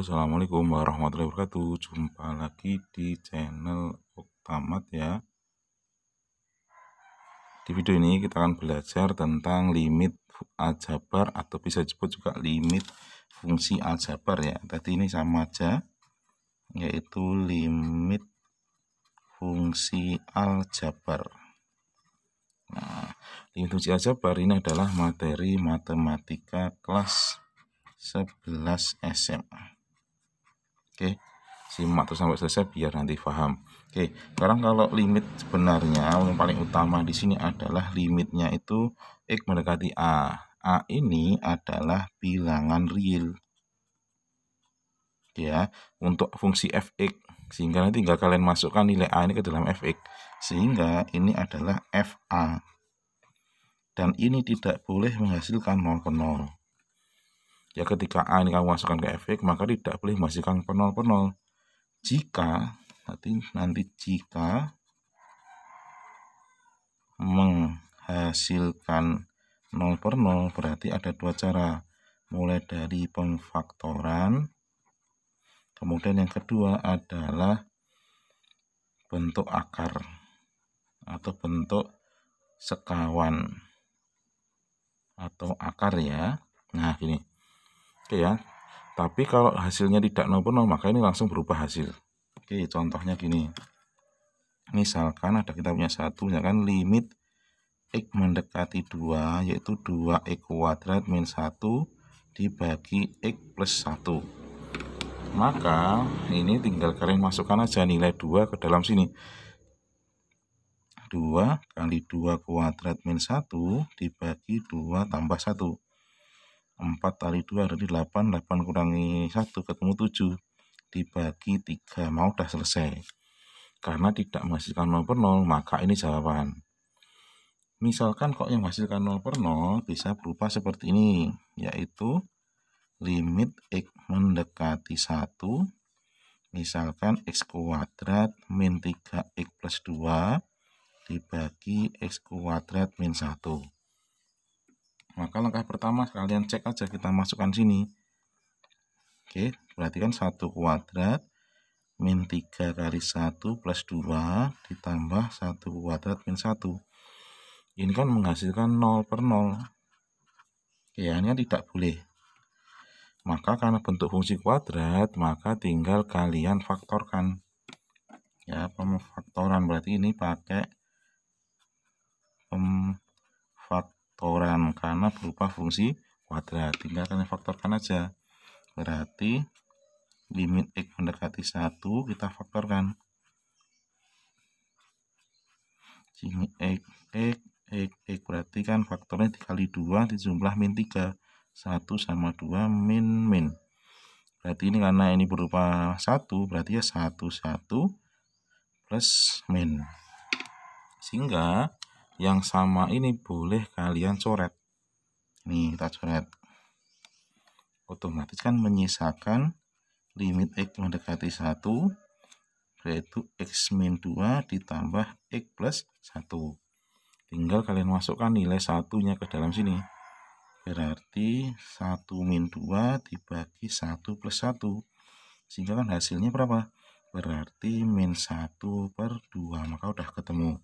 assalamualaikum warahmatullahi wabarakatuh jumpa lagi di channel Oktamat ya di video ini kita akan belajar tentang limit aljabar atau bisa disebut juga limit fungsi aljabar ya tadi ini sama aja yaitu limit fungsi aljabar nah limit fungsi aljabar ini adalah materi matematika kelas 11 SMA. Oke, simak terus sampai selesai biar nanti paham. Oke, sekarang kalau limit sebenarnya yang paling utama di sini adalah limitnya itu X mendekati A. A ini adalah bilangan real. Ya, untuk fungsi fx sehingga nanti tinggal kalian masukkan nilai A ini ke dalam fx sehingga ini adalah fa dan ini tidak boleh menghasilkan 0 ke 0 Ya ketika A ini kamu masukkan ke efek maka tidak boleh menghasilkan penol penol. Jika nanti nanti jika menghasilkan 0 per 0 berarti ada dua cara mulai dari pemfaktoran kemudian yang kedua adalah bentuk akar atau bentuk sekawan atau akar ya nah gini Oke ya. Tapi kalau hasilnya tidak nol pun nol, maka ini langsung berubah hasil. Oke, contohnya gini. Misalkan ada kita punya satu, misalkan limit X mendekati 2, yaitu 2X kuadrat min 1 dibagi X plus 1. Maka ini tinggal kalian masukkan aja nilai 2 ke dalam sini. 2 kali 2 kuadrat min 1 dibagi 2 tambah 1 4 kali 2 berarti 8, 8 kurangi 1 ketemu 7 dibagi 3 mau udah selesai karena tidak menghasilkan 0 per 0 maka ini jawaban misalkan kok yang menghasilkan 0 per 0 bisa berupa seperti ini yaitu limit x mendekati 1 misalkan x kuadrat min 3x plus 2 dibagi x kuadrat min 1 maka langkah pertama kalian cek aja kita masukkan sini oke berarti kan 1 kuadrat min 3 kali 1 plus 2 ditambah 1 kuadrat min 1 ini kan menghasilkan 0 per 0 ya ini tidak boleh maka karena bentuk fungsi kuadrat maka tinggal kalian faktorkan ya pemfaktoran berarti ini pakai pemfaktoran toran karena berupa fungsi kuadrat tinggal kalian faktorkan aja berarti limit x mendekati 1 kita faktorkan sini x x x x berarti kan faktornya dikali 2 di jumlah min 3 1 sama 2 min min berarti ini karena ini berupa 1 berarti ya 1 1 plus min sehingga yang sama ini boleh kalian coret nih kita coret otomatis kan menyisakan limit x mendekati 1 yaitu x min 2 ditambah x plus 1 tinggal kalian masukkan nilai satunya ke dalam sini berarti 1 min 2 dibagi 1 plus 1 sehingga kan hasilnya berapa berarti min 1 per 2 maka udah ketemu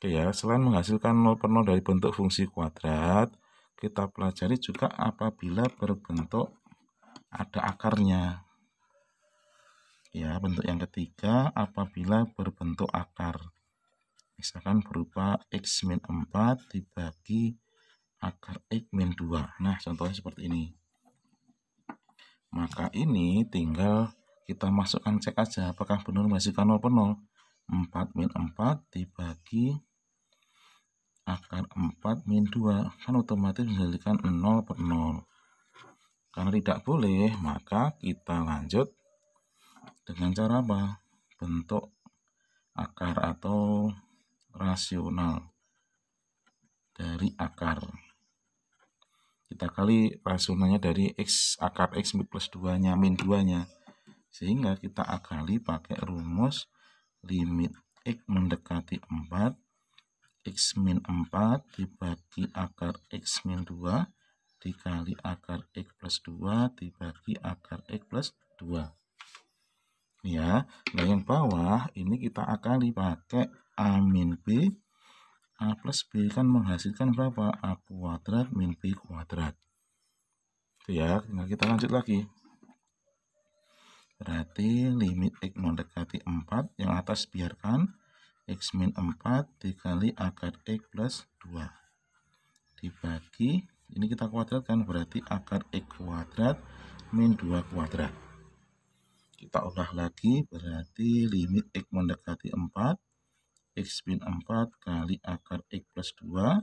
Oke ya, selain menghasilkan 0 per 0 dari bentuk fungsi kuadrat, kita pelajari juga apabila berbentuk ada akarnya. Ya, bentuk yang ketiga apabila berbentuk akar. Misalkan berupa x min 4 dibagi akar x min 2. Nah, contohnya seperti ini. Maka ini tinggal kita masukkan cek aja apakah benar menghasilkan 0 per 0. 4 min 4 dibagi akar 4 min 2 kan otomatis menghasilkan 0 per 0 karena tidak boleh maka kita lanjut dengan cara apa bentuk akar atau rasional dari akar kita kali rasionalnya dari x akar x plus 2 nya min 2 nya sehingga kita akali pakai rumus limit x mendekati 4 X min 4 dibagi akar X min 2 dikali akar X plus 2 dibagi akar X plus 2. Ya, nah yang bawah ini kita akan pakai A min B. A plus B kan menghasilkan berapa? A kuadrat min B kuadrat. Itu ya, tinggal kita lanjut lagi. Berarti limit X mendekati 4, yang atas biarkan, X min 4 dikali akar X plus 2 dibagi ini kita kuadratkan berarti akar X kuadrat min 2 kuadrat kita olah lagi berarti limit X mendekati 4 X min 4 kali akar X plus 2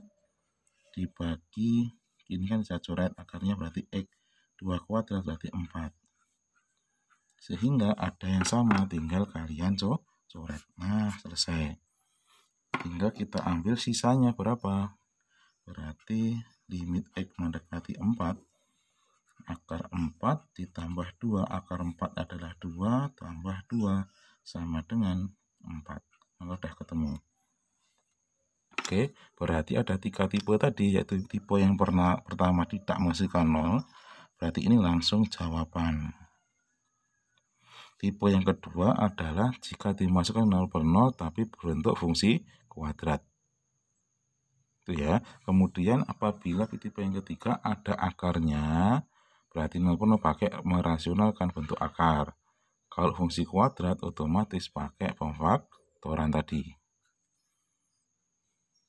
dibagi ini kan saya coret akarnya berarti X 2 kuadrat berarti 4 sehingga ada yang sama tinggal kalian coba coret nah selesai tinggal kita ambil sisanya berapa berarti limit x mendekati 4 akar 4 ditambah 2 akar 4 adalah 2 tambah 2 sama dengan 4 kalau sudah ketemu Oke, berarti ada tiga tipe tadi, yaitu tipe yang pernah, pertama tidak menghasilkan nol, berarti ini langsung jawaban. Tipe yang kedua adalah jika dimasukkan 0 per 0 tapi berbentuk fungsi kuadrat. Itu ya. Kemudian apabila tipe yang ketiga ada akarnya, berarti 0 per 0 pakai merasionalkan bentuk akar. Kalau fungsi kuadrat otomatis pakai pemfaktoran tadi.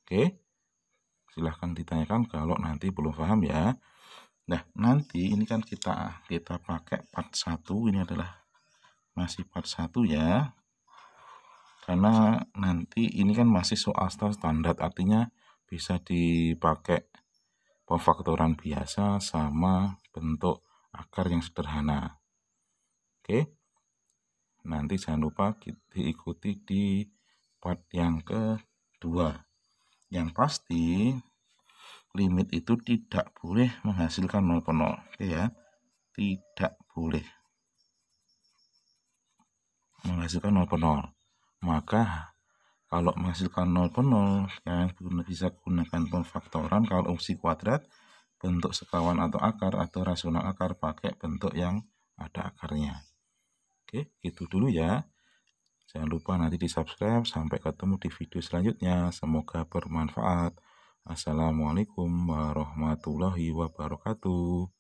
Oke. Silahkan ditanyakan kalau nanti belum paham ya. Nah, nanti ini kan kita kita pakai part 1 ini adalah masih part 1 ya karena nanti ini kan masih soal standar artinya bisa dipakai pemfaktoran biasa sama bentuk akar yang sederhana oke nanti jangan lupa diikuti di part yang kedua yang pasti limit itu tidak boleh menghasilkan 0,0 oke ya tidak boleh menghasilkan 0 per 0 maka kalau menghasilkan 0 per 0 kan bisa gunakan pemfaktoran kalau fungsi kuadrat bentuk sekawan atau akar atau rasional akar pakai bentuk yang ada akarnya oke gitu dulu ya jangan lupa nanti di subscribe sampai ketemu di video selanjutnya semoga bermanfaat assalamualaikum warahmatullahi wabarakatuh